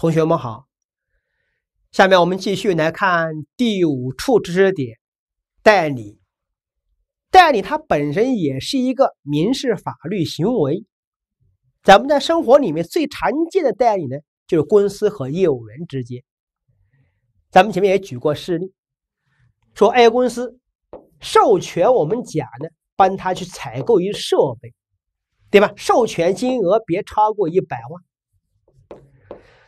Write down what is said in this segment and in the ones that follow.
同学们好，下面我们继续来看第五处知识点：代理。代理它本身也是一个民事法律行为。咱们在生活里面最常见的代理呢，就是公司和业务员之间。咱们前面也举过事例，说 A 公司授权我们甲呢，帮他去采购一设备，对吧？授权金额别超过一百万。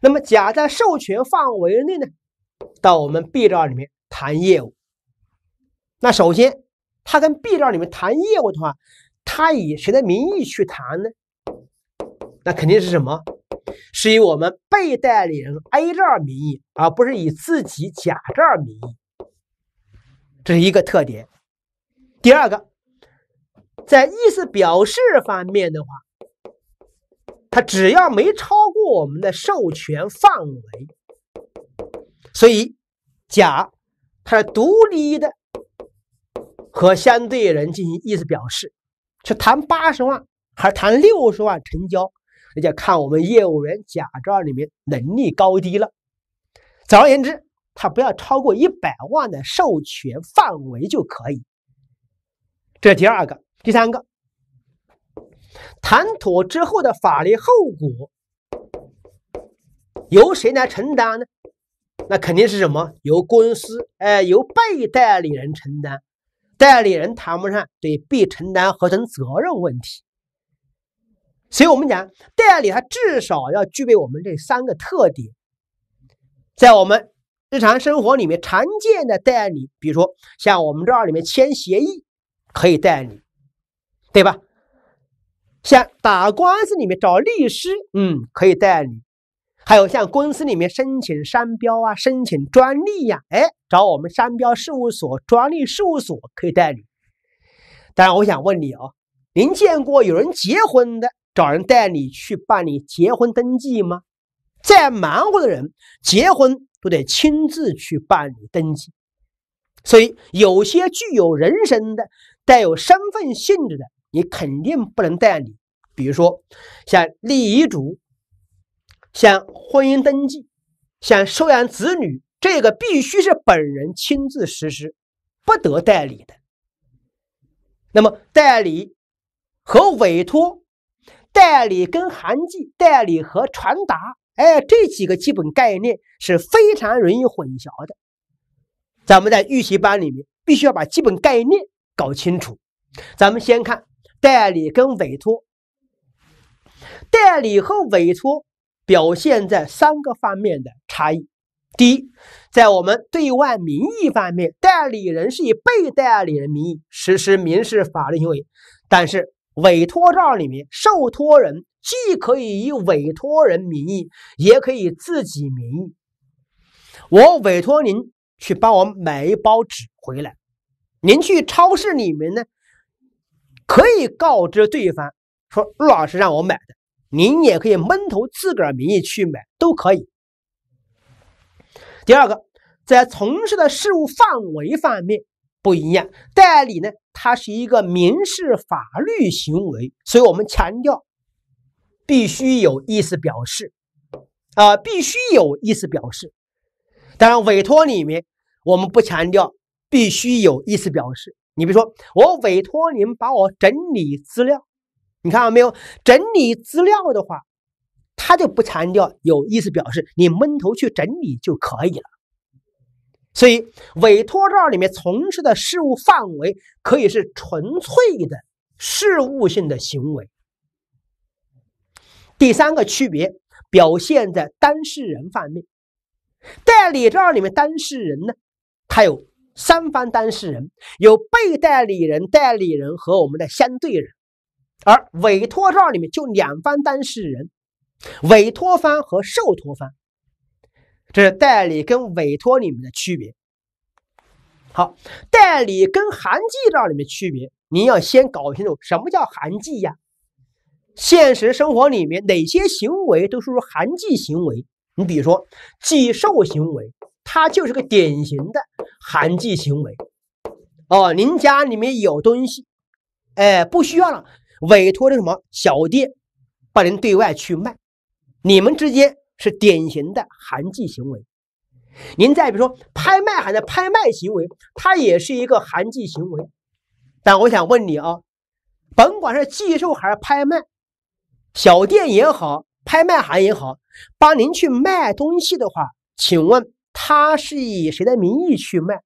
那么，甲在授权范围内呢，到我们 B 站里面谈业务。那首先，他跟 B 站里面谈业务的话，他以谁的名义去谈呢？那肯定是什么？是以我们被代理人 A 站名义，而不是以自己甲账名义。这是一个特点。第二个，在意思表示方面的话。他只要没超过我们的授权范围，所以甲他独立的和相对人进行意思表示，去谈八十万还是谈六十万成交，那就看我们业务员甲这儿里面能力高低了。总而言之，他不要超过一百万的授权范围就可以。这第二个，第三个。谈妥之后的法律后果由谁来承担呢？那肯定是什么？由公司，哎，由被代理人承担。代理人谈不上对被承担合同责任问题。所以，我们讲代理，它至少要具备我们这三个特点。在我们日常生活里面常见的代理，比如说像我们这儿里面签协议可以代理，对吧？像打官司里面找律师，嗯，可以代理；还有像公司里面申请商标啊、申请专利呀，哎，找我们商标事务所、专利事务所可以代理。但是我想问你啊，您见过有人结婚的找人代理去办理结婚登记吗？再忙活的人结婚都得亲自去办理登记。所以有些具有人身的、带有身份性质的，你肯定不能代理。比如说，像立遗嘱、像婚姻登记、像收养子女，这个必须是本人亲自实施，不得代理的。那么，代理和委托、代理跟函寄、代理和传达，哎，这几个基本概念是非常容易混淆的。咱们在预习班里面必须要把基本概念搞清楚。咱们先看代理跟委托。代理和委托表现在三个方面的差异。第一，在我们对外名义方面，代理人是以被代理人名义实施民事法律行为；但是委托状里面，受托人既可以以委托人名义，也可以自己名义。我委托您去帮我买一包纸回来。您去超市里面呢，可以告知对方说：“陆老师让我买的。”您也可以蒙头自个儿名义去买，都可以。第二个，在从事的事务范围方面不一样。代理呢，它是一个民事法律行为，所以我们强调必须有意思表示啊，必须有意思表示。当然，委托里面我们不强调必须有意思表示。你比如说，我委托您把我整理资料。你看到没有？整理资料的话，他就不强调有意思表示，你闷头去整理就可以了。所以，委托状里面从事的事务范围可以是纯粹的事务性的行为。第三个区别表现在当事人方面，代理状里面当事人呢，它有三方当事人，有被代理人、代理人和我们的相对人。而委托状里面就两方当事人，委托方和受托方，这是代理跟委托里面的区别。好，代理跟函寄状里面区别，您要先搞清楚什么叫函寄呀？现实生活里面哪些行为都是函寄行为？你比如说寄售行为，它就是个典型的函寄行为。哦，您家里面有东西，哎，不需要了。委托的什么小店帮您对外去卖，你们之间是典型的含计行为。您再比如说拍卖行的拍卖行为，它也是一个含计行为。但我想问你啊，甭管是寄售还是拍卖，小店也好，拍卖行也好，帮您去卖东西的话，请问他是以谁的名义去卖？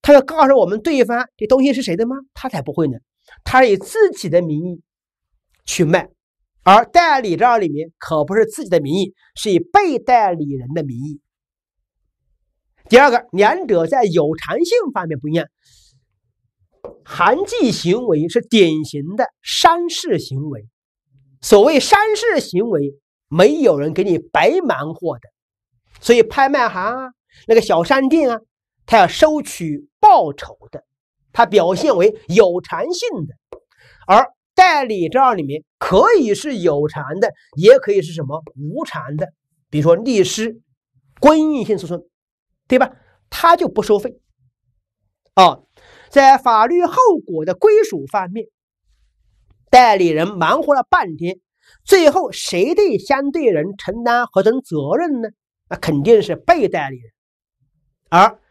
他要告诉我们对方这东西是谁的吗？他才不会呢。他以自己的名义去卖，而代理这里面可不是自己的名义，是以被代理人的名义。第二个，两者在有偿性方面不一样，韩记行为是典型的商事行为。所谓商事行为，没有人给你白忙活的，所以拍卖行啊，那个小商店啊，他要收取报酬的。它表现为有偿性的，而代理这儿里面可以是有偿的，也可以是什么无偿的，比如说律师、公益性诉讼，对吧？它就不收费。啊，在法律后果的归属方面，代理人忙活了半天，最后谁对相对人承担合同责任呢？那肯定是被代理人，而。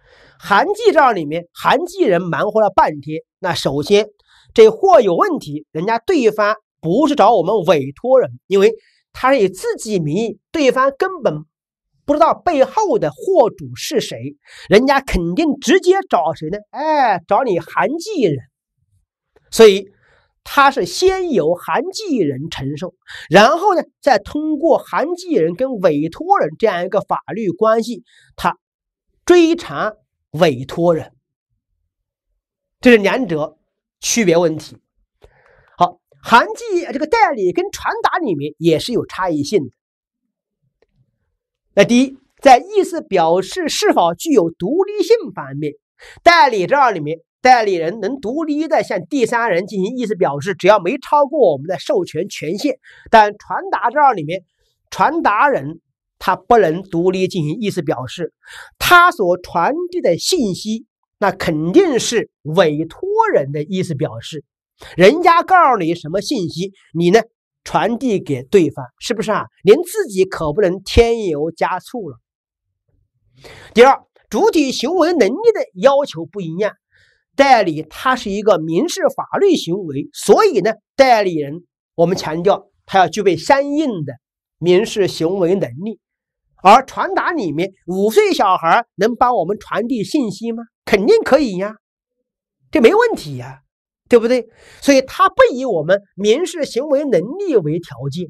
韩记这里面，韩记人忙活了半天。那首先，这货有问题，人家对方不是找我们委托人，因为他是以自己名义，对方根本不知道背后的货主是谁，人家肯定直接找谁呢？哎，找你韩记人。所以他是先由韩记人承受，然后呢，再通过韩记人跟委托人这样一个法律关系，他追偿。委托人，这是两者区别问题。好，韩记这个代理跟传达里面也是有差异性的。那第一，在意思表示是否具有独立性方面，代理这儿里面，代理人能独立的向第三人进行意思表示，只要没超过我们的授权权限；但传达这儿里面，传达人。他不能独立进行意思表示，他所传递的信息那肯定是委托人的意思表示，人家告诉你什么信息，你呢传递给对方，是不是啊？您自己可不能添油加醋了。第二，主体行为能力的要求不一样，代理它是一个民事法律行为，所以呢，代理人我们强调他要具备相应的民事行为能力。而传达里面，五岁小孩能帮我们传递信息吗？肯定可以呀，这没问题呀，对不对？所以它不以我们民事行为能力为条件。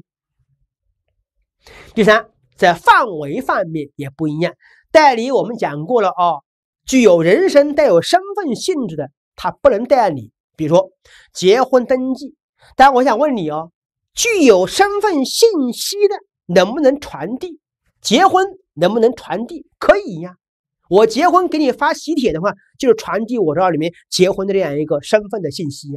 第三，在范围方面也不一样，代理我们讲过了啊，具有人身、带有身份性质的，他不能代理，比如说结婚登记。但我想问你哦，具有身份信息的能不能传递？结婚能不能传递？可以呀，我结婚给你发喜帖的话，就是传递我这里面结婚的这样一个身份的信息。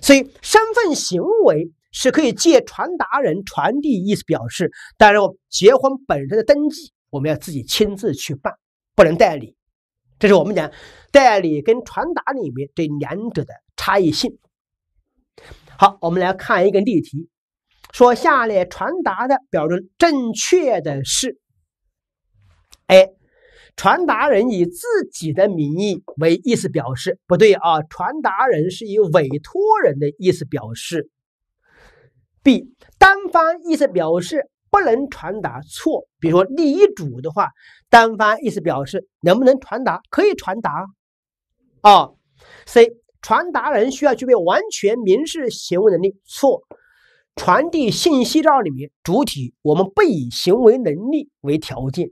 所以，身份行为是可以借传达人传递意思表示。当然，结婚本身的登记我们要自己亲自去办，不能代理。这是我们讲代理跟传达里面这两者的差异性。好，我们来看一个例题。说下列传达的标准正确的是：A，传达人以自己的名义为意思表示，不对啊，传达人是以委托人的意思表示。B，单方意思表示不能传达，错。比如说立遗嘱的话，单方意思表示能不能传达？可以传达啊。C，传达人需要具备完全民事行为能力，错。传递信息这里面主体，我们不以行为能力为条件。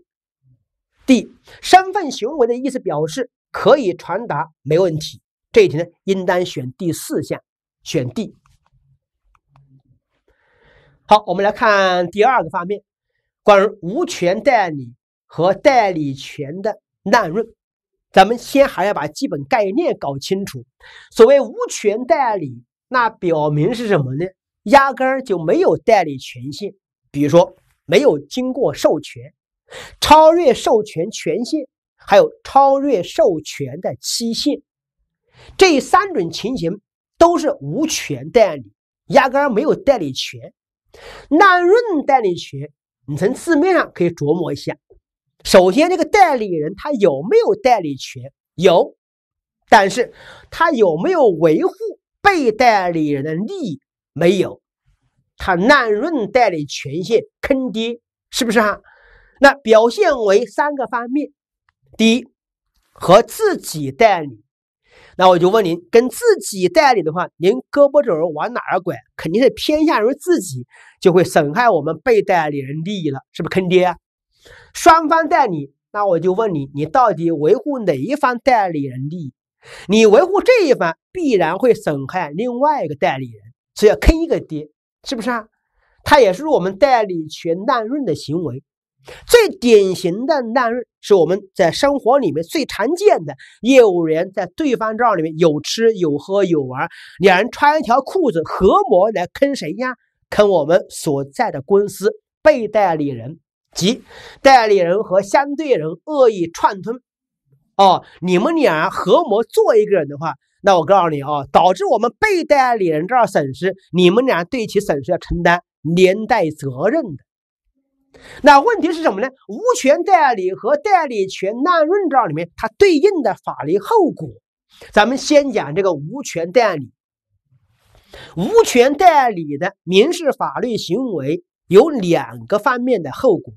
D 身份行为的意思表示可以传达，没问题。这一题呢，应当选第四项，选 D。好，我们来看第二个方面，关于无权代理和代理权的滥用。咱们先还要把基本概念搞清楚。所谓无权代理，那表明是什么呢？压根儿就没有代理权限，比如说没有经过授权、超越授权权限，还有超越授权的期限，这三种情形都是无权代理，压根儿没有代理权。滥用代理权，你从字面上可以琢磨一下。首先，这个代理人他有没有代理权？有，但是他有没有维护被代理人的利益？没有，他滥用代理权限坑爹，是不是啊？那表现为三个方面：第一，和自己代理。那我就问您，跟自己代理的话，您胳膊肘往哪儿拐？肯定是偏向于自己，就会损害我们被代理人利益了，是不是坑爹？啊？双方代理，那我就问你，你到底维护哪一方代理人利益？你维护这一方，必然会损害另外一个代理人。是要坑一个爹，是不是啊？他也是我们代理权滥用的行为。最典型的滥用是我们在生活里面最常见的业务员，在对方账号里面有吃有喝有玩，两人穿一条裤子合谋来坑谁呀？坑我们所在的公司被代理人及代理人和相对人恶意串通。哦，你们俩合谋做一个人的话。那我告诉你啊，导致我们被代理人这儿损失，你们俩对其损失要承担连带责任的。那问题是什么呢？无权代理和代理权滥用这儿里面，它对应的法律后果，咱们先讲这个无权代理。无权代理的民事法律行为有两个方面的后果：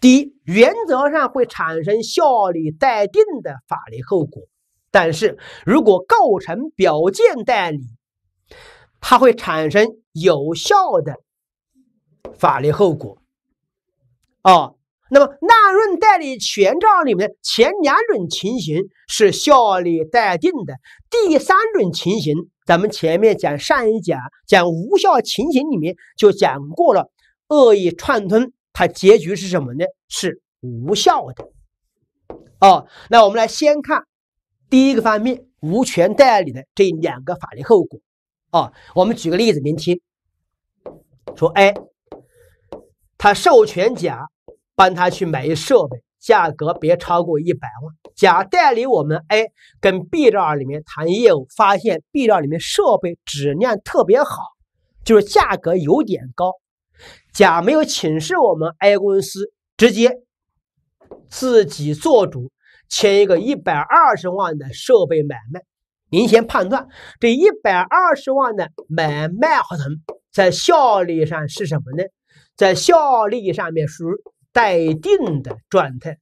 第一，原则上会产生效力待定的法律后果。但是如果构成表见代理，它会产生有效的法律后果。啊，那么滥用代理权状里面前两种情形是效力待定的，第三种情形，咱们前面讲上一讲讲无效情形里面就讲过了，恶意串通，它结局是什么呢？是无效的。哦，那我们来先看。第一个方面，无权代理的这两个法律后果，啊，我们举个例子您听。说 A，他授权甲帮他去买一设备，价格别超过一百万。甲代理我们 A 跟 B 儿里面谈业务，发现 B 儿里面设备质量特别好，就是价格有点高。甲没有请示我们 A 公司，直接自己做主。签一个一百二十万的设备买卖，您先判断这一百二十万的买卖合同在效力上是什么呢？在效力上面属于待定的状态，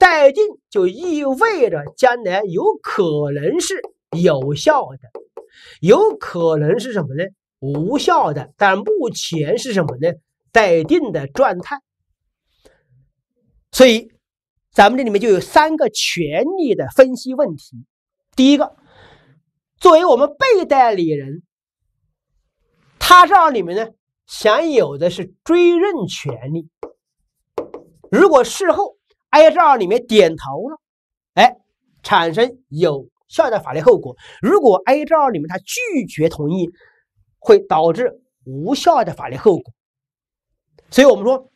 待定就意味着将来有可能是有效的，有可能是什么呢？无效的，但目前是什么呢？待定的状态，所以。咱们这里面就有三个权利的分析问题。第一个，作为我们被代理人，他这儿里面呢享有的是追认权利。如果事后 A 这里面点头了，哎，产生有效的法律后果；如果 A 这里面他拒绝同意，会导致无效的法律后果。所以我们说。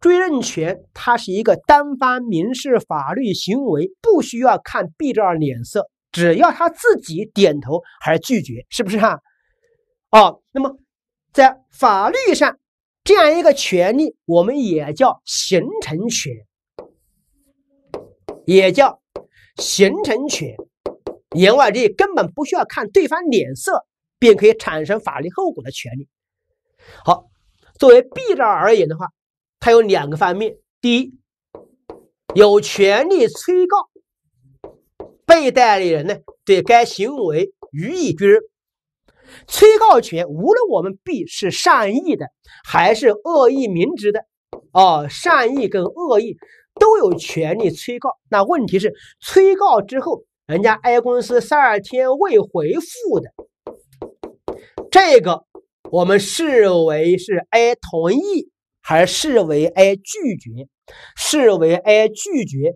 追认权，它是一个单方民事法律行为，不需要看 B 照脸色，只要他自己点头还是拒绝，是不是哈？哦，那么在法律上，这样一个权利，我们也叫形成权，也叫形成权，言外之意，根本不需要看对方脸色，便可以产生法律后果的权利。好，作为 B 照而言的话。它有两个方面，第一，有权利催告被代理人呢对该行为予以确认。催告权无论我们 B 是善意的还是恶意明知的，哦，善意跟恶意都有权利催告。那问题是催告之后，人家 A 公司十二天未回复的，这个我们视为是 A 同意。还视为 A 拒绝，视为 A 拒绝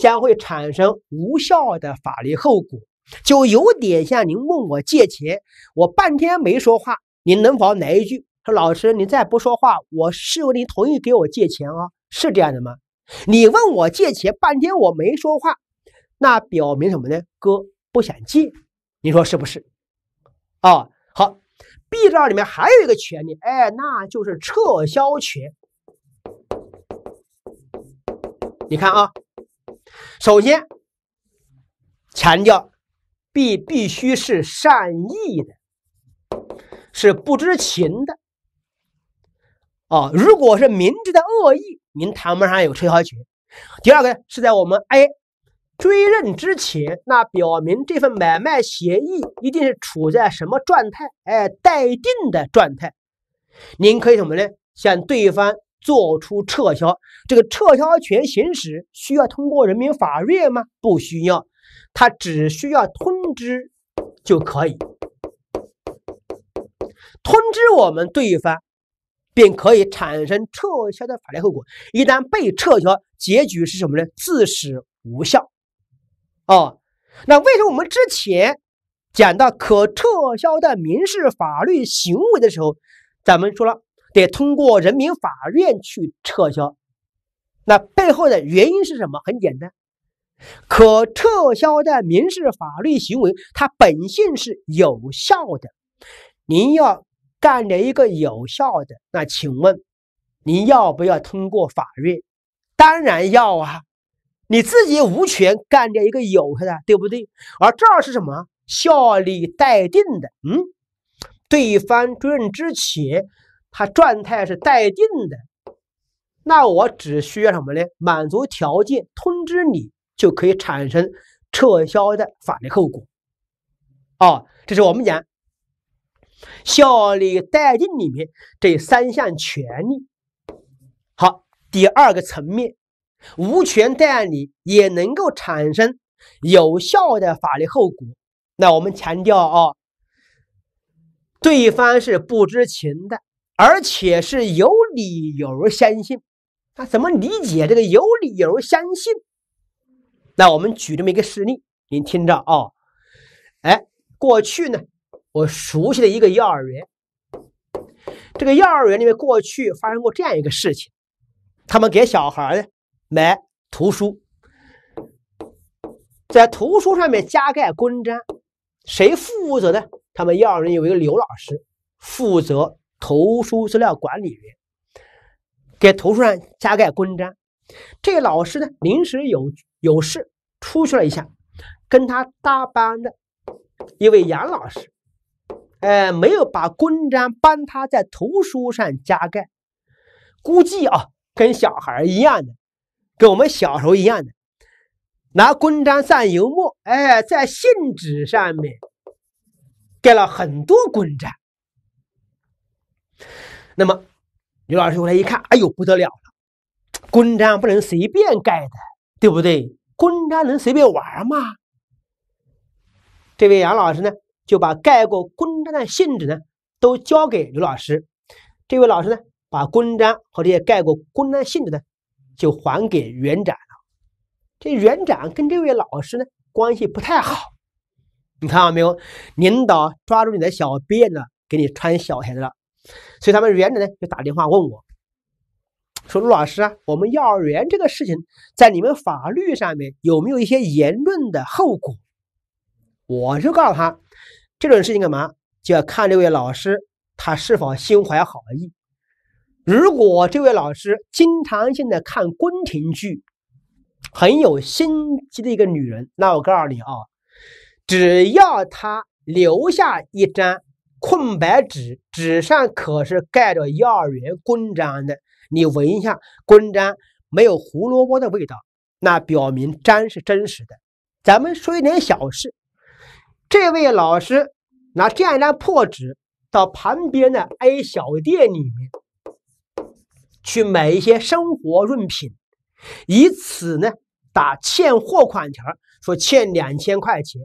将会产生无效的法律后果，就有点像您问我借钱，我半天没说话，您能否来一句说老师，你再不说话，我视为你同意给我借钱啊？是这样的吗？你问我借钱半天我没说话，那表明什么呢？哥不想借，你说是不是？啊，好。B 这里面还有一个权利，哎，那就是撤销权。你看啊，首先强调 B 必须是善意的，是不知情的。哦，如果是明知的恶意，您谈不上有撤销权。第二个是在我们 A。追认之前，那表明这份买卖协议一定是处在什么状态？哎，待定的状态。您可以什么呢？向对方做出撤销。这个撤销权行使需要通过人民法院吗？不需要，他只需要通知就可以。通知我们对方，便可以产生撤销的法律后果。一旦被撤销，结局是什么呢？自始无效。哦，那为什么我们之前讲到可撤销的民事法律行为的时候，咱们说了得通过人民法院去撤销？那背后的原因是什么？很简单，可撤销的民事法律行为它本性是有效的。您要干了一个有效的，那请问您要不要通过法院？当然要啊。你自己无权干掉一个有害的，对不对？而这儿是什么效力待定的？嗯，对方追认之前，他状态是待定的，那我只需要什么呢？满足条件，通知你就可以产生撤销的法律后果。哦，这是我们讲效力待定里面这三项权利。好，第二个层面。无权代理也能够产生有效的法律后果。那我们强调啊，对方是不知情的，而且是有理由相信。他怎么理解这个有理由相信？那我们举这么一个事例，您听着啊。哎，过去呢，我熟悉的一个幼儿园，这个幼儿园里面过去发生过这样一个事情，他们给小孩呢。买图书，在图书上面加盖公章，谁负责呢？他们幼儿园有一个刘老师负责图书资料管理员，给图书上加盖公章。这老师呢临时有有事出去了一下，跟他搭班的一位杨老师，哎，没有把公章帮他在图书上加盖，估计啊跟小孩一样的。跟我们小时候一样的，拿公章蘸油墨，哎，在信纸上面盖了很多公章。那么刘老师过来一看，哎呦不得了了，公章不能随便盖的，对不对？公章能随便玩吗？这位杨老师呢，就把盖过公章的信纸呢，都交给刘老师。这位老师呢，把公章和这些盖过公章信纸呢。就还给园长了，这园长跟这位老师呢关系不太好，你看到没有？领导抓住你的小辫子，给你穿小鞋子了，所以他们园长呢就打电话问我，说陆老师啊，我们幼儿园这个事情，在你们法律上面有没有一些言论的后果？我就告诉他，这种事情干嘛就要看这位老师他是否心怀好意。如果这位老师经常性的看宫廷剧，很有心机的一个女人，那我告诉你啊，只要她留下一张空白纸，纸上可是盖着幼儿园公章的，你闻一下公章没有胡萝卜的味道，那表明章是真实的。咱们说一点小事，这位老师拿这样一张破纸到旁边的 A 小店里面。去买一些生活用品，以此呢打欠货款条，说欠两千块钱。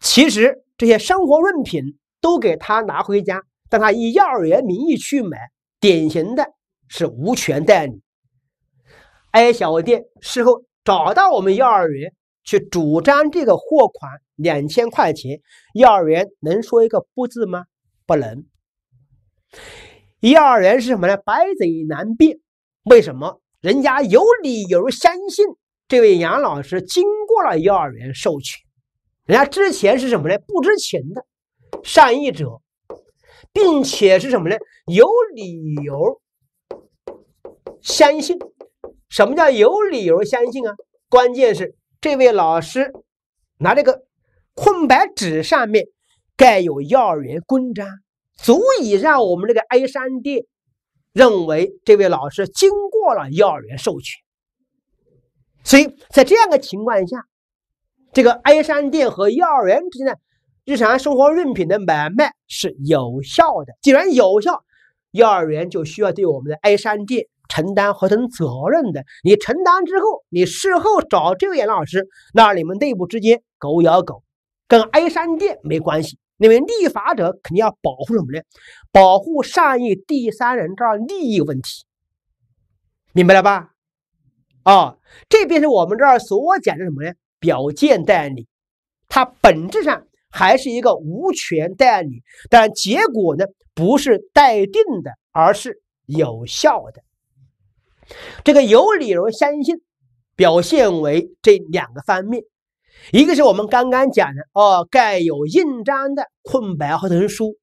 其实这些生活用品都给他拿回家，但他以幼儿园名义去买，典型的是无权代理。A 小店事后找到我们幼儿园去主张这个货款两千块钱，幼儿园能说一个不字吗？不能。幼儿园是什么呢？百嘴难辩。为什么人家有理由相信这位杨老师经过了幼儿园授权？人家之前是什么呢？不知情的善意者，并且是什么呢？有理由相信。什么叫有理由相信啊？关键是这位老师拿这个空白纸上面盖有幼儿园公章。足以让我们这个 A 商店认为这位老师经过了幼儿园授权，所以在这样的情况下，这个 A 商店和幼儿园之间日常生活用品的买卖是有效的。既然有效，幼儿园就需要对我们的 A 商店承担合同责任的。你承担之后，你事后找这位严老师，那你们内部之间狗咬狗，跟 A 商店没关系。因为立法者肯定要保护什么呢？保护善意第三人这儿利益问题，明白了吧？啊，这便是我们这儿所讲的什么呢？表见代理，它本质上还是一个无权代理，但结果呢不是待定的，而是有效的。这个有理由相信，表现为这两个方面。一个是我们刚刚讲的哦，盖有印章的空白合同书，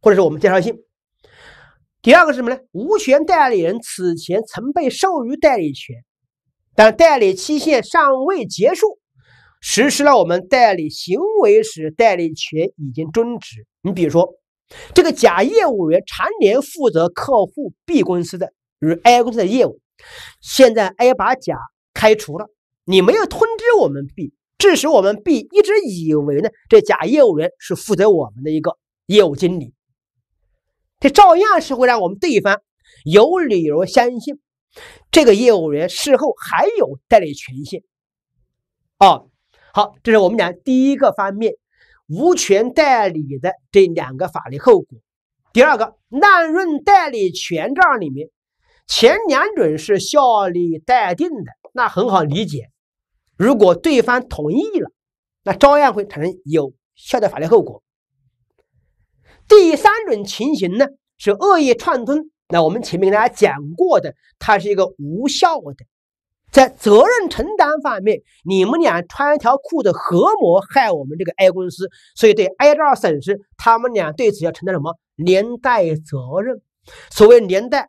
或者是我们介绍信。第二个是什么呢？无权代理人此前曾被授予代理权，但代理期限尚未结束，实施了我们代理行为时，代理权已经终止。你比如说，这个甲业务员常年负责客户 B 公司的与 A 公司的业务，现在 A 把甲开除了，你没有通知我们 B。致使我们 B 一直以为呢，这假业务员是负责我们的一个业务经理，这照样是会让我们对方有理由相信这个业务员事后还有代理权限。啊，好，这是我们讲第一个方面，无权代理的这两个法律后果。第二个滥用代理权这里面，前两种是效力待定的，那很好理解。如果对方同意了，那照样会产生有效的法律后果。第三种情形呢是恶意串通，那我们前面跟大家讲过的，它是一个无效的。在责任承担方面，你们俩穿一条裤子合谋害我们这个 A 公司，所以对 A 这损失，他们俩对此要承担什么连带责任？所谓连带。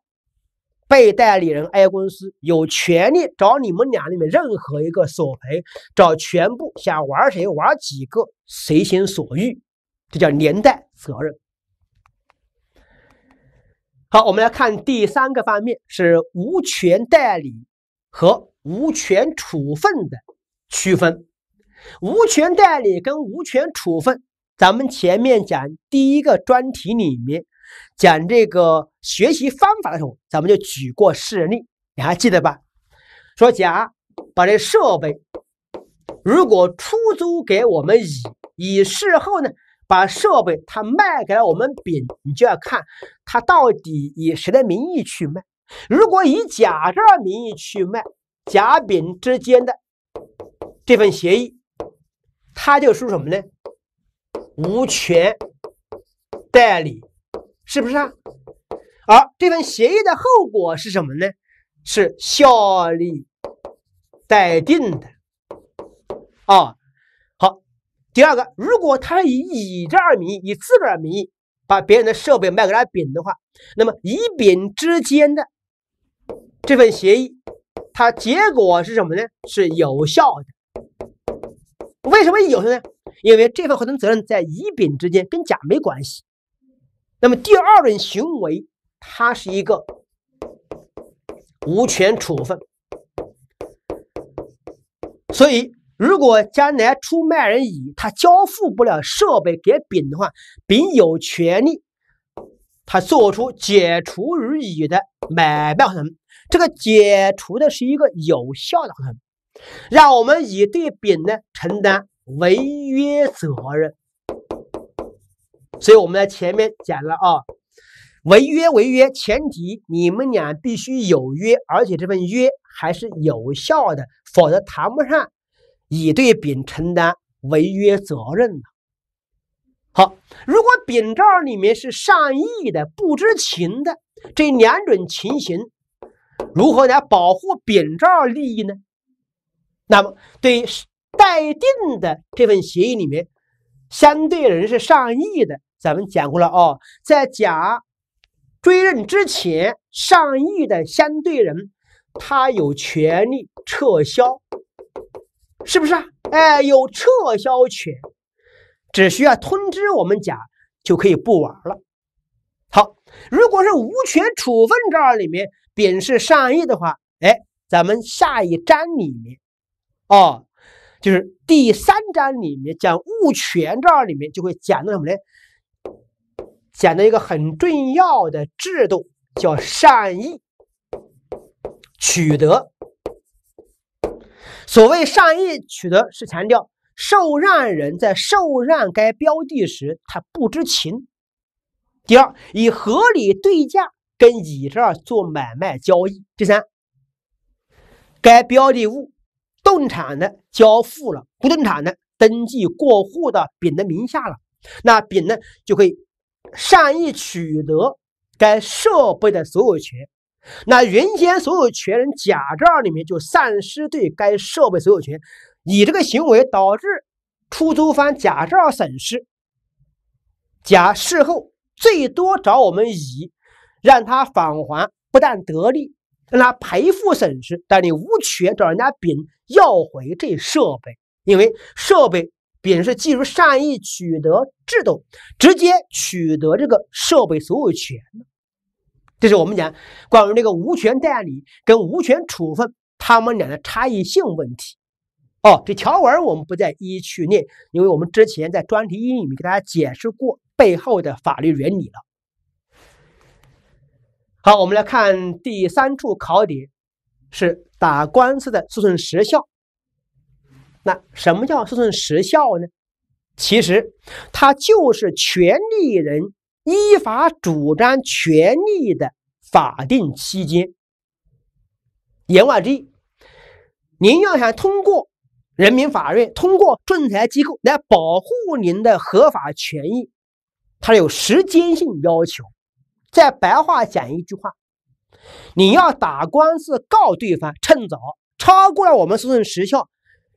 被代理人 A 公司有权利找你们俩里面任何一个索赔，找全部想玩谁玩几个随心所欲，这叫连带责任。好，我们来看第三个方面是无权代理和无权处分的区分。无权代理跟无权处分，咱们前面讲第一个专题里面。讲这个学习方法的时候，咱们就举过事例，你还记得吧？说甲把这设备如果出租给我们乙，乙事后呢把设备他卖给了我们丙，你就要看他到底以谁的名义去卖。如果以甲这名义去卖，甲丙之间的这份协议，他就说什么呢？无权代理。是不是啊？而这份协议的后果是什么呢？是效力待定的啊。好，第二个，如果他以乙这名义、以自个儿名义把别人的设备卖给了丙的话，那么乙丙之间的这份协议，它结果是什么呢？是有效的。为什么有效呢？因为这份合同责任在乙丙之间，跟甲没关系。那么第二种行为，它是一个无权处分，所以如果将来出卖人乙他交付不了设备给丙的话，丙有权利他做出解除与乙的买卖合同，这个解除的是一个有效的合同，让我们乙对丙呢承担违约责任。所以我们在前面讲了啊，违约违约前提，你们俩必须有约，而且这份约还是有效的，否则谈不上乙对丙承担违约责任好，如果丙照里面是善意的、不知情的，这两种情形如何来保护丙照利益呢？那么对待定的这份协议里面，相对人是善意的。咱们讲过了哦，在甲追认之前，上意的相对人他有权利撤销，是不是啊？哎，有撤销权，只需要通知我们甲就可以不玩了。好，如果是无权处分这儿里面表示善意的话，哎，咱们下一章里面哦，就是第三章里面讲物权这儿里面就会讲到什么呢？讲的一个很重要的制度，叫善意取得。所谓善意取得，是强调受让人在受让该标的时，他不知情。第二，以合理对价跟乙这儿做买卖交易。第三，该标的物，动产的交付了，不动产的登记过户到丙的名下了，那丙呢就可以。善意取得该设备的所有权，那原先所有权人甲这儿里面就丧失对该设备所有权。乙这个行为导致出租方甲这儿损失，甲事后最多找我们乙，让他返还，不但得利，让他赔付损失。但你无权找人家丙要回这设备，因为设备。丙是基于善意取得制度直接取得这个设备所有权，这是我们讲关于这个无权代理跟无权处分他们俩的差异性问题。哦，这条文我们不再一一去念，因为我们之前在专题一里面给大家解释过背后的法律原理了。好，我们来看第三处考点是打官司的诉讼时效。那什么叫诉讼时效呢？其实它就是权利人依法主张权利的法定期间。言外之意，您要想通过人民法院、通过仲裁机构来保护您的合法权益，它有时间性要求。在白话讲一句话，你要打官司告对方，趁早超过了我们诉讼时效。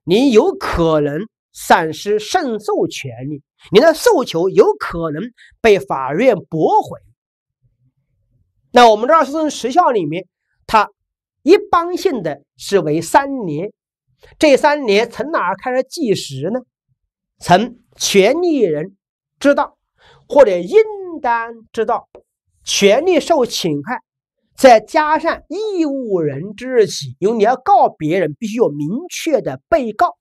你有可能丧失胜诉权利，你的诉求有可能被法院驳回。那我们知二诉讼时效里面，它一般性的是为三年，这三年从哪儿开始计时呢？从权利人知道或者应当知道权利受侵害。再加上义务人之日起，因为你要告别人，必须有明确的被告，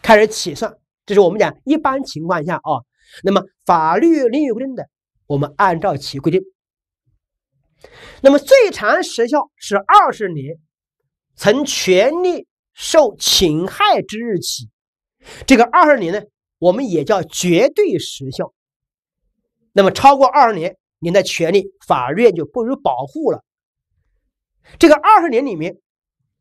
开始起算。这是我们讲一般情况下啊，那么法律另有规定的，我们按照其规定。那么最长时效是二十年，从权利受侵害之日起，这个二十年呢，我们也叫绝对时效。那么超过二十年。您的权利，法院就不予保护了。这个二十年里面，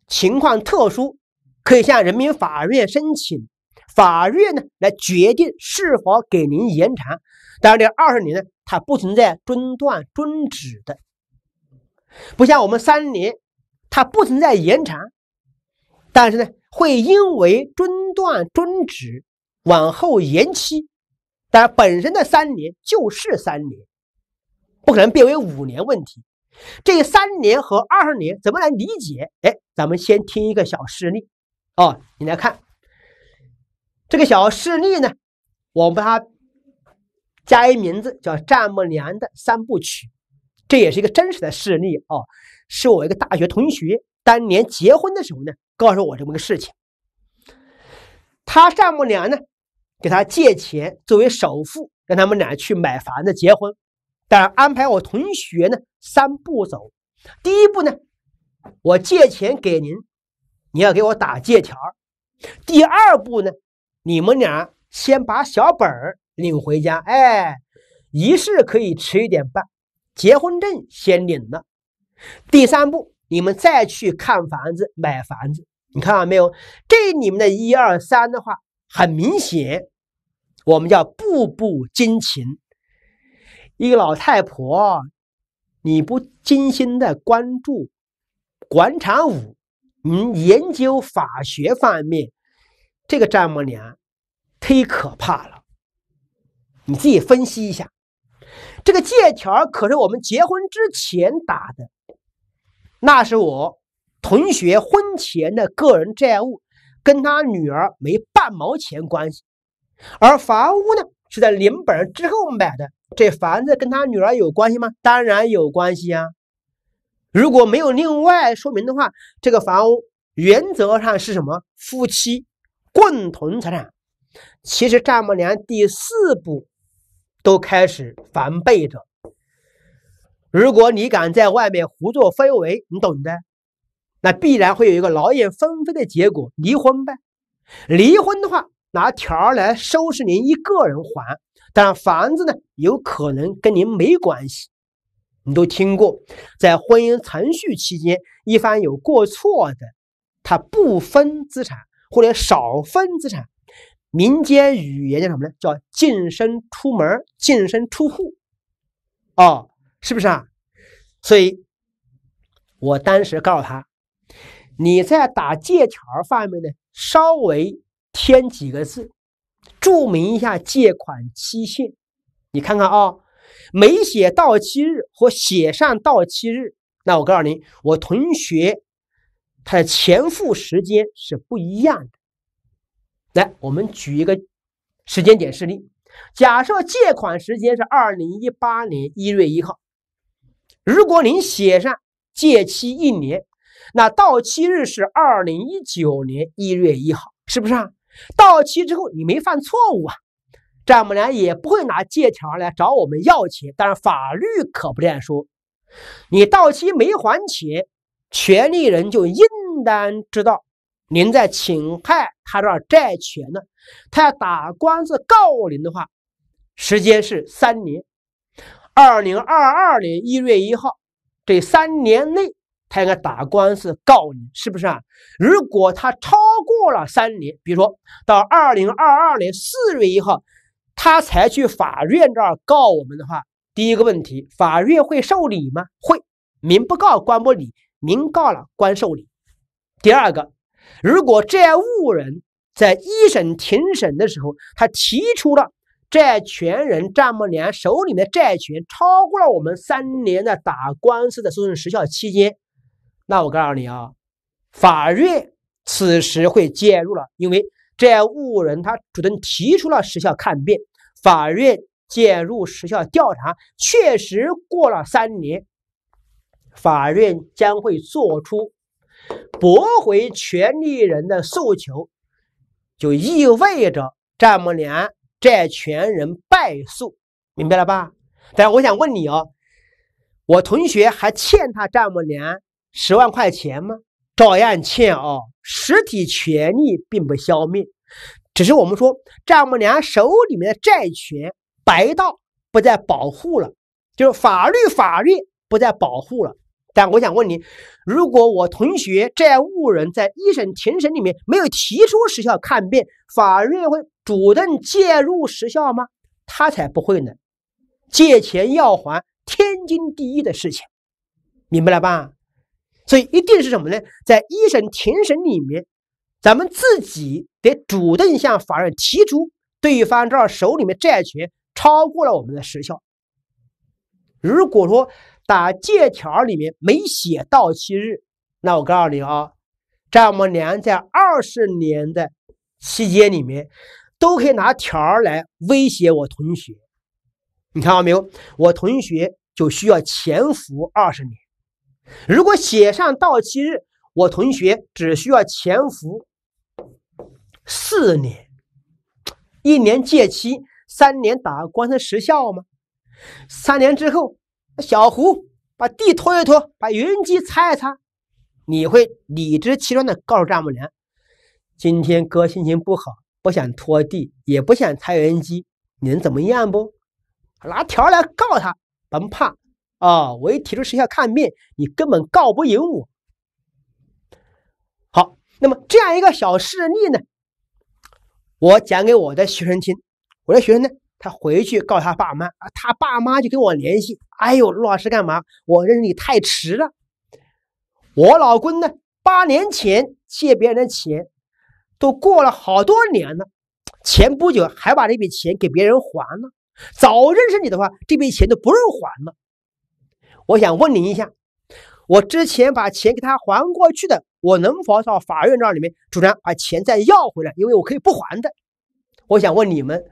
情况特殊，可以向人民法院申请，法院呢来决定是否给您延长。当然，这二十年呢，它不存在中断、中止的，不像我们三年，它不存在延长，但是呢，会因为中断、中止往后延期。但本身的三年就是三年。不可能变为五年问题，这三年和二十年怎么来理解？哎，咱们先听一个小事例，哦，你来看这个小事例呢，我把它加一名字叫丈母娘的三部曲，这也是一个真实的事例哦，是我一个大学同学当年结婚的时候呢，告诉我这么个事情，他丈母娘呢给他借钱作为首付，让他们俩去买房子结婚。但安排我同学呢？三步走，第一步呢，我借钱给您，你要给我打借条第二步呢，你们俩先把小本儿领回家，哎，仪式可以迟一点办，结婚证先领了。第三步，你们再去看房子、买房子。你看到没有？这里面的一二三的话，很明显，我们叫步步惊情。一个老太婆，你不精心的关注广场舞，你研究法学方面，这个丈母娘，忒可怕了。你自己分析一下，这个借条可是我们结婚之前打的，那是我同学婚前的个人债务，跟他女儿没半毛钱关系，而房屋呢？是在领本之后买的，这房子跟他女儿有关系吗？当然有关系啊！如果没有另外说明的话，这个房屋原则上是什么夫妻共同财产。其实丈母娘第四步都开始防备着，如果你敢在外面胡作非为，你懂的，那必然会有一个劳燕分飞的结果，离婚呗。离婚的话。拿条来收拾您一个人还，但房子呢，有可能跟您没关系。你都听过，在婚姻存续期间一方有过错的，他不分资产或者少分资产。民间语言叫什么呢？叫净身出门、净身出户。哦，是不是啊？所以，我当时告诉他，你在打借条方面呢，稍微。添几个字，注明一下借款期限。你看看啊，没写到期日和写上到期日，那我告诉您，我同学他的前付时间是不一样的。来，我们举一个时间点事例，假设借款时间是二零一八年一月一号，如果您写上借期一年，那到期日是二零一九年一月一号，是不是啊？到期之后，你没犯错误啊，丈母娘也不会拿借条来找我们要钱。但是法律可不这样说，你到期没还钱，权利人就应当知道您在侵害他这债权呢。他要打官司告您的话，时间是三年，二零二二年一月一号，这三年内。他应该打官司告你，是不是啊？如果他超过了三年，比如说到二零二二年四月一号，他才去法院这儿告我们的话，第一个问题，法院会受理吗？会。民不告，官不理；民告了，官受理。第二个，如果债务人在一审庭审的时候，他提出了债权人丈母娘手里面的债权超过了我们三年的打官司的诉讼时效期间。那我告诉你啊，法院此时会介入了，因为债务人他主动提出了时效抗辩，法院介入时效调查，确实过了三年，法院将会做出驳回权利人的诉求，就意味着丈母娘债权人败诉，明白了吧？但我想问你哦，我同学还欠他丈母娘。十万块钱吗？照样欠啊！实体权利并不消灭，只是我们说丈母娘手里面的债权白道不再保护了，就是法律法律不再保护了。但我想问你，如果我同学债务人在一审庭审里面没有提出时效抗辩，法院会主动介入时效吗？他才不会呢！借钱要还，天经地义的事情，明白了吧？所以一定是什么呢？在一审庭审里面，咱们自己得主动向法院提出，对方这儿手里面债权超过了我们的时效。如果说打借条里面没写到期日，那我告诉你啊，丈母娘在二十年的期间里面，都可以拿条来威胁我同学。你看到没有？我同学就需要潜伏二十年。如果写上到期日，我同学只需要潜伏四年，一年借期，三年打官司时效吗？三年之后，小胡把地拖一拖，把油烟机擦一擦，你会理直气壮的告诉丈母娘：“今天哥心情不好，不想拖地，也不想擦油烟机，你能怎么样不？拿条来告他，甭怕。”啊！我一提出学要看病，你根本告不赢我。好，那么这样一个小事例呢，我讲给我的学生听。我的学生呢，他回去告他爸妈，他爸妈就跟我联系。哎呦，陆老师，干嘛？我认识你太迟了。我老公呢，八年前借别人的钱，都过了好多年了。前不久还把这笔钱给别人还了。早认识你的话，这笔钱都不用还了。我想问您一下，我之前把钱给他还过去的，我能否到法院那里面主张把钱再要回来？因为我可以不还的。我想问你们，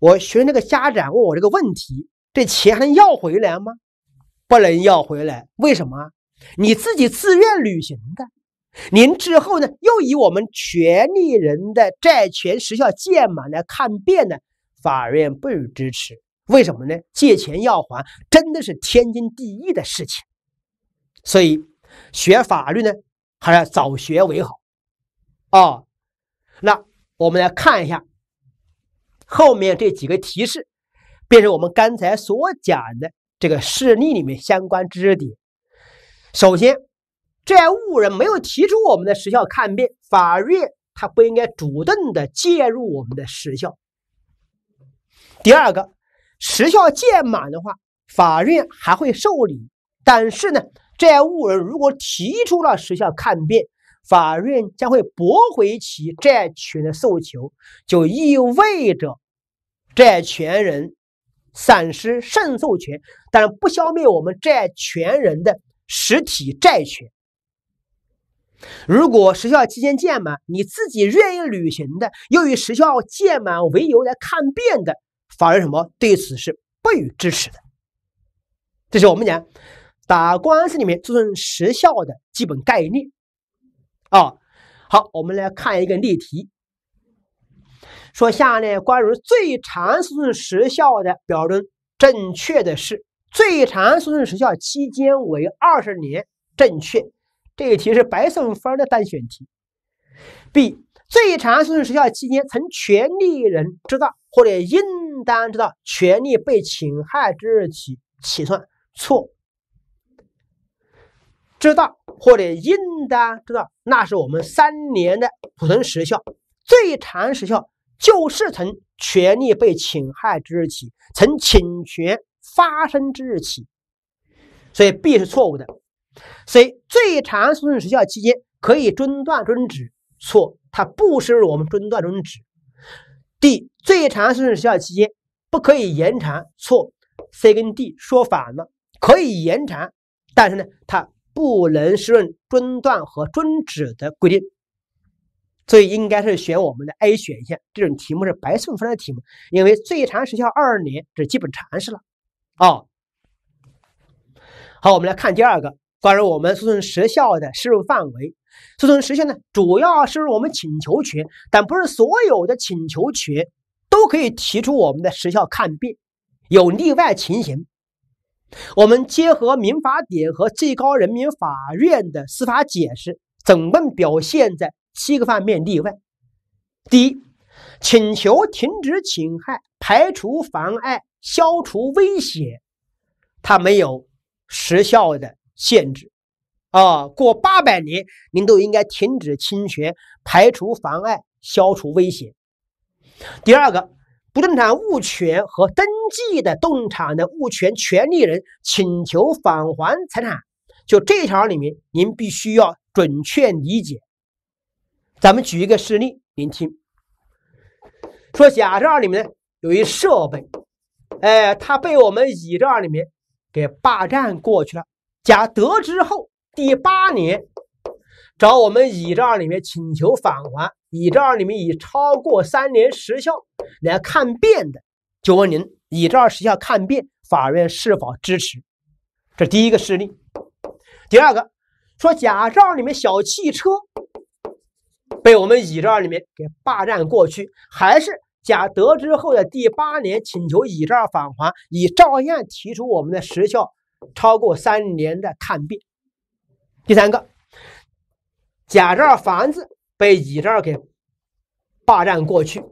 我学那个家长问我这个问题，这钱还能要回来吗？不能要回来，为什么？你自己自愿履行的，您之后呢又以我们权利人的债权时效届满来看辩呢，法院不予支持。为什么呢？借钱要还，真的是天经地义的事情。所以学法律呢，还要早学为好。哦，那我们来看一下后面这几个提示，便是我们刚才所讲的这个事例里面相关知识点。首先，债务人没有提出我们的时效抗辩，法院他不应该主动的介入我们的时效。第二个。时效届满的话，法院还会受理。但是呢，债务人如果提出了时效抗辩，法院将会驳回其债权的诉求，就意味着债权人丧失胜诉权。但不消灭我们债权人的实体债权。如果时效期间届满，你自己愿意履行的，又以时效届满为由来抗辩的。法院什么对此是不予支持的，这是我们讲打官司里面诉讼时效的基本概念啊。好，我们来看一个例题，说下列关于最长诉讼时效的表征，正确的是：最长诉讼时效期间为二十年，正确。这个题是白送分的单选题。B 最长诉讼时效期间从权利人知道或者应应当知道，权利被侵害之日起起算错，知道或者应当知道，那是我们三年的普通时效，最长时效就是从权利被侵害之日起，从侵权发生之日起，所以 B 是错误的。C 最长诉讼时效期间可以中断、终止，错，它不适用我们中断、终止。D。最长诉讼时效期间不可以延长，错。C 跟 D 说反了，可以延长，但是呢，它不能适用中断和终止的规定，所以应该是选我们的 A 选项。这种题目是白送分的题目，因为最长时效二年是基本常识了。哦，好，我们来看第二个，关于我们诉讼时效的适用范围。诉讼时效呢，主要适用我们请求权，但不是所有的请求权。都可以提出我们的时效抗辩，有例外情形。我们结合《民法典》和最高人民法院的司法解释，总共表现在七个方面例外。第一，请求停止侵害、排除妨碍、消除威胁，它没有时效的限制。啊，过八百年您都应该停止侵权、排除妨碍、消除威胁。第二个，不动产物权和登记的动产的物权权利人请求返还财产，就这条里面，您必须要准确理解。咱们举一个事例，您听。说甲这儿里面呢有一设备，哎，他被我们乙这儿里面给霸占过去了。甲得知后，第八年。找我们乙这儿里面请求返还，乙这儿里面已超过三年时效来看遍的，就问您，乙这儿时效看遍，法院是否支持？这第一个事例。第二个，说甲这儿里面小汽车被我们乙这儿里面给霸占过去，还是甲得知后的第八年请求乙这儿返还，乙照样提出我们的时效超过三年的抗辩。第三个。甲这儿房子被乙这儿给霸占过去，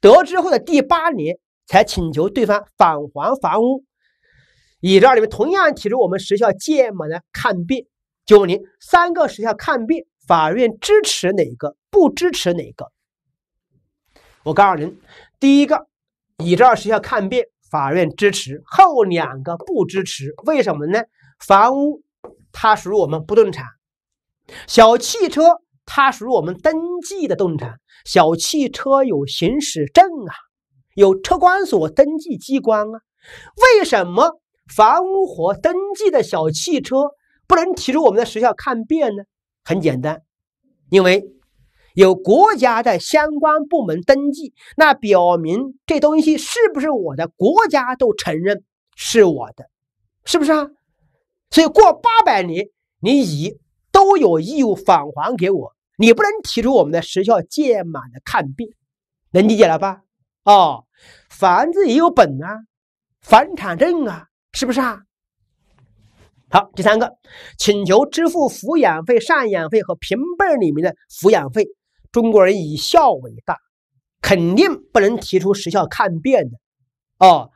得知后的第八年才请求对方返还房屋。乙这里面同样提出我们时效届满的抗辩。就问您，三个时效抗辩，法院支持哪个？不支持哪个？我告诉您，第一个，乙这儿时效抗辩，法院支持；后两个不支持。为什么呢？房屋它属于我们不动产。小汽车它属于我们登记的动产，小汽车有行驶证啊，有车管所登记机关啊。为什么房屋和登记的小汽车不能提出我们的时效抗辩呢？很简单，因为有国家在相关部门登记，那表明这东西是不是我的国家都承认是我的，是不是啊？所以过八百年，你以都有义务返还给我，你不能提出我们的时效届满的抗辩，能理解了吧？哦，房子也有本啊，房产证啊，是不是啊？好，第三个，请求支付抚养费、赡养费和平辈里面的抚养费，中国人以孝为大，肯定不能提出时效抗辩的。哦，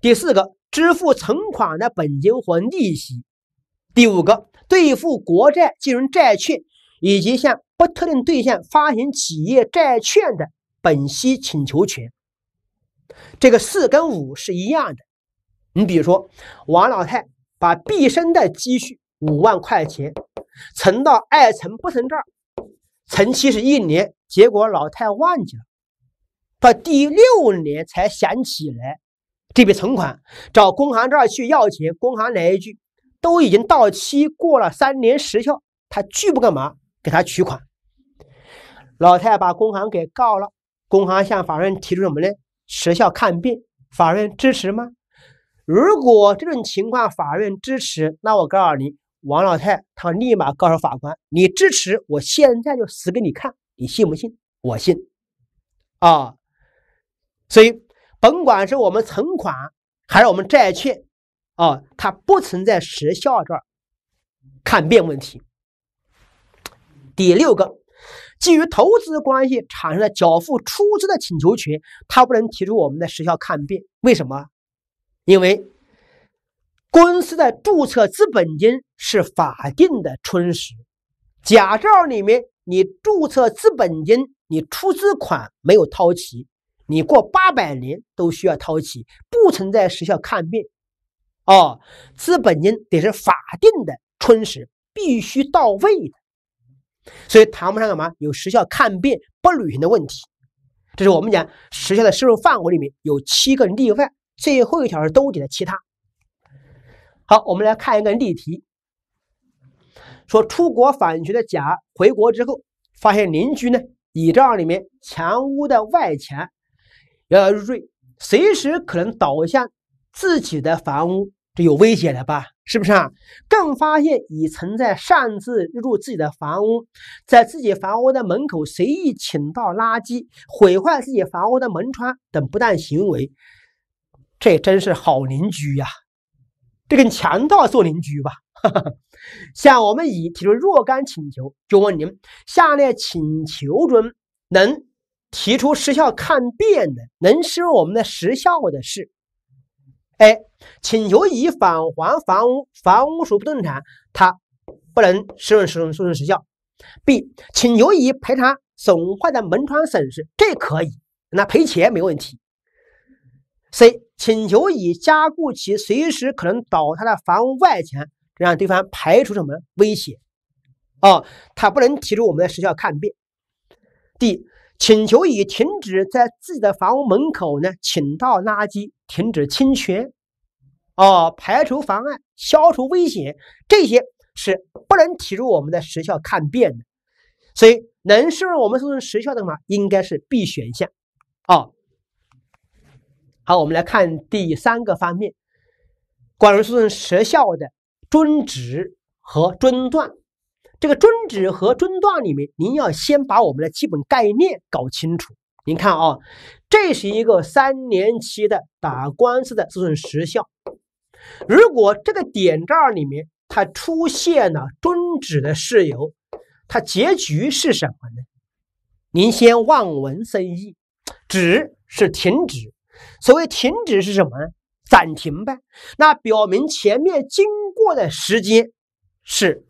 第四个，支付存款的本金和利息，第五个。兑付国债、金融债券以及向不特定对象发行企业债券的本息请求权，这个四跟五是一样的。你比如说，王老太把毕生的积蓄五万块钱存到二存不存这儿，存期是一年，结果老太忘记了，到第六年才想起来这笔存款，找工行这儿去要钱，工行来一句。都已经到期过了三年时效，他拒不干嘛？给他取款。老太把工行给告了，工行向法院提出什么呢？时效看病，法院支持吗？如果这种情况法院支持，那我告诉你，王老太她立马告诉法官：“你支持，我现在就死给你看，你信不信？我信。”啊，所以甭管是我们存款还是我们债券。啊，它不存在时效这儿看病问题。第六个，基于投资关系产生的缴付出资的请求权，它不能提出我们的时效看病，为什么？因为公司的注册资本金是法定的充实，假照里面你注册资本金你出资款没有掏齐，你过八百年都需要掏齐，不存在时效看病。哦，资本金得是法定的，充实必须到位的，所以谈不上干嘛有时效看病不履行的问题。这是我们讲时效的适用范围里面有七个例外，最后一条是兜底的其他。好，我们来看一个例题，说出国返学的甲回国之后，发现邻居呢乙这里面墙屋的外墙摇摇欲坠，随时可能倒向自己的房屋。这有危险了吧？是不是啊？更发现乙曾在擅自入住自己的房屋，在自己房屋的门口随意倾倒垃圾，毁坏自己房屋的门窗等不当行为。这真是好邻居呀！这跟强盗做邻居吧？向 我们乙提出若干请求，就问您：下列请求中能提出时效抗辩的，能适用我们的时效的是哎，请求乙返还房屋、房屋属不动产，他不能适用诉讼诉讼时效。B 请求乙赔偿损坏的门窗损失，这可以，那赔钱没问题。C 请求乙加固其随时可能倒塌的房屋外墙，让对方排除什么威胁？哦，他不能提出我们的时效抗辩。D 请求乙停止在自己的房屋门口呢倾倒垃圾，停止侵权。啊，排除妨碍、消除危险，这些是不能提出我们的时效抗辩的。所以，能适用我们诉讼时效的话，应该是 B 选项。啊，好，我们来看第三个方面，关于诉讼时效的终止和中断。这个终止和中断里面，您要先把我们的基本概念搞清楚。您看啊，这是一个三年期的打官司的诉讼时效。如果这个点这儿里面它出现了终止的事由，它结局是什么呢？您先望文生义，止是停止。所谓停止是什么呢？暂停呗。那表明前面经过的时间是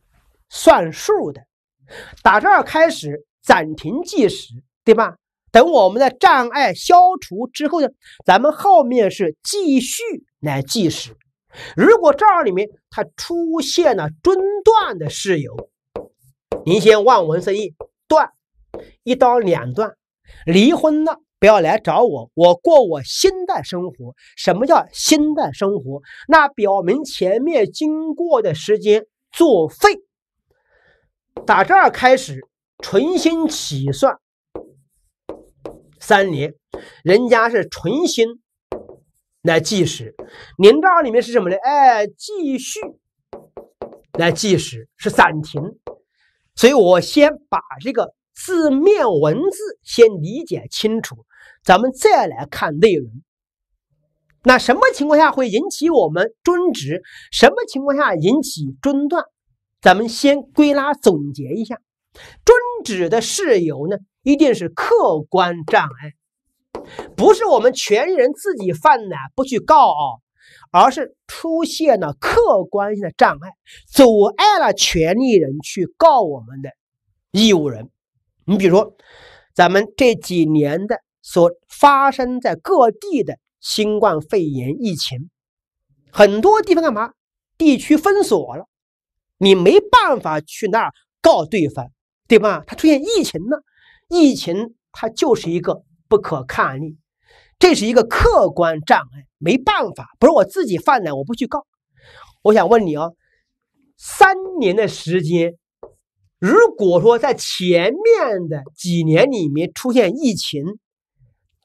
算数的，打这儿开始暂停计时，对吧？等我们的障碍消除之后呢，咱们后面是继续来计时。如果这儿里面它出现了中断的事由，您先望文生义，断一刀两断，离婚了不要来找我，我过我新的生活。什么叫新的生活？那表明前面经过的时间作废，打这儿开始重新起算三年，人家是重新。来计时，零到二里面是什么呢？哎，继续来计时是暂停，所以我先把这个字面文字先理解清楚，咱们再来看内容。那什么情况下会引起我们中止？什么情况下引起中断？咱们先归纳总结一下，中止的事由呢，一定是客观障碍。不是我们权利人自己犯的不去告啊，而是出现了客观性的障碍，阻碍了权利人去告我们的义务人。你比如说，咱们这几年的所发生在各地的新冠肺炎疫情，很多地方干嘛？地区封锁了，你没办法去那儿告对方，对吧？它出现疫情了，疫情它就是一个。不可抗力，这是一个客观障碍，没办法，不是我自己犯的，我不去告。我想问你哦，三年的时间，如果说在前面的几年里面出现疫情，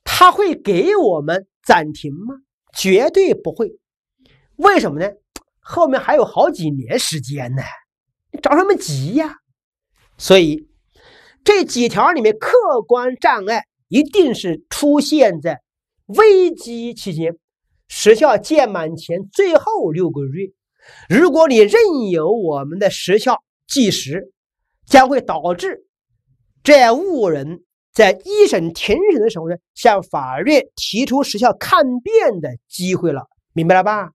他会给我们暂停吗？绝对不会。为什么呢？后面还有好几年时间呢，你着什么急呀？所以这几条里面，客观障碍。一定是出现在危机期间，时效届满前最后六个月。如果你任由我们的时效计时，将会导致债务人在一审庭审的时候呢，向法院提出时效抗辩的机会了。明白了吧？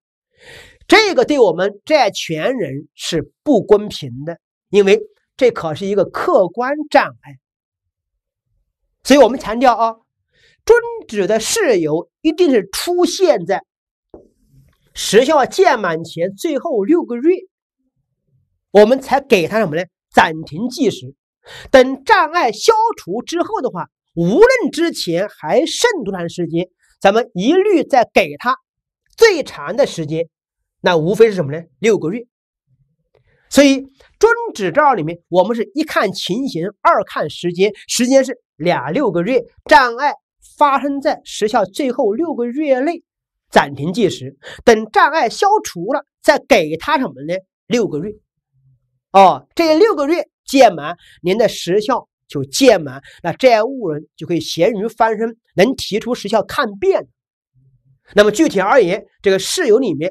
这个对我们债权人是不公平的，因为这可是一个客观障碍。所以我们强调啊，终止的事由一定是出现在时效届满前最后六个月，我们才给他什么呢？暂停计时，等障碍消除之后的话，无论之前还剩多长时间，咱们一律再给他最长的时间，那无非是什么呢？六个月。所以。遵旨状里面，我们是一看情形，二看时间。时间是俩六个月，障碍发生在时效最后六个月内，暂停计时。等障碍消除了，再给他什么呢？六个月。哦，这六个月届满，您的时效就届满，那债务人就可以咸鱼翻身，能提出时效抗辩。那么具体而言，这个事由里面，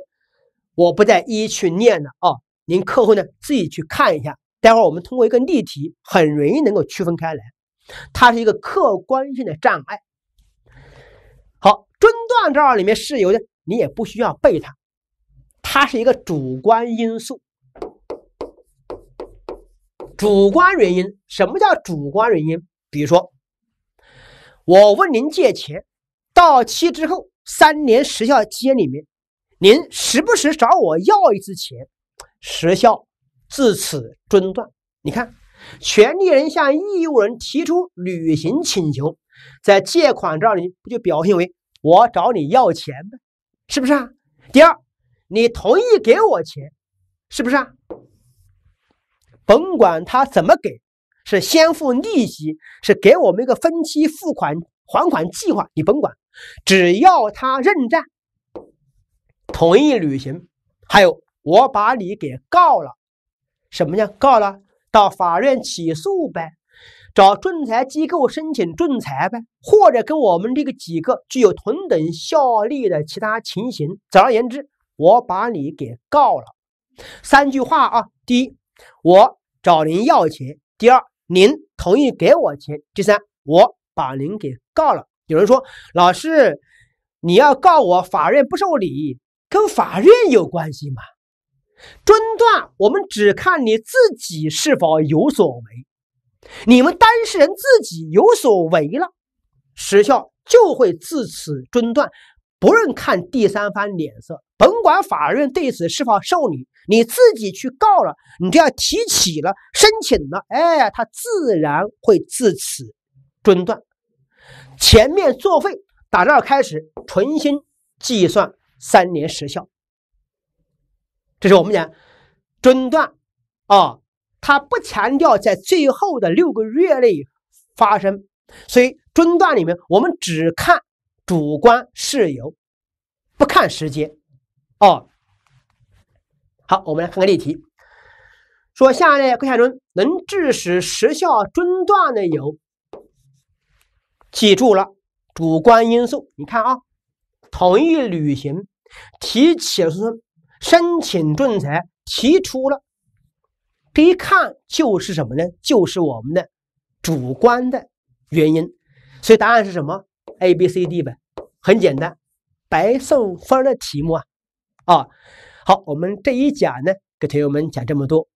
我不再一一去念了啊。您课后呢自己去看一下，待会儿我们通过一个例题，很容易能够区分开来。它是一个客观性的障碍。好，中断这儿里面是由的，你也不需要背它，它是一个主观因素，主观原因。什么叫主观原因？比如说，我问您借钱，到期之后三年时效期间里面，您时不时找我要一次钱。时效自此中断。你看，权利人向义务人提出履行请求，在借款这里不就表现为我找你要钱呗？是不是啊？第二，你同意给我钱，是不是啊？甭管他怎么给，是先付利息，是给我们一个分期付款还款计划，你甭管，只要他认账，同意履行，还有。我把你给告了，什么呀？告了，到法院起诉呗，找仲裁机构申请仲裁呗，或者跟我们这个几个具有同等效力的其他情形。总而言之，我把你给告了。三句话啊，第一，我找您要钱；第二，您同意给我钱；第三，我把您给告了。有人说，老师，你要告我，法院不受理，跟法院有关系吗？中断，我们只看你自己是否有所为。你们当事人自己有所为了，时效就会自此中断，不用看第三方脸色，甭管法院对此是否受理，你自己去告了，你就要提起了、申请了，哎，他自然会自此中断，前面作废，打这儿开始重新计算三年时效。这是我们讲中断啊，它不强调在最后的六个月内发生，所以中断里面我们只看主观事由，不看时间。哦，好，我们来看看例题，说下列各项中能致使时效中断的有，记住了，主观因素，你看啊，同意履行、提起诉讼。申请仲裁提出了，这一看就是什么呢？就是我们的主观的原因，所以答案是什么？A、B、C、D 呗，很简单，白送分的题目啊！啊，好，我们这一讲呢，给朋友们讲这么多。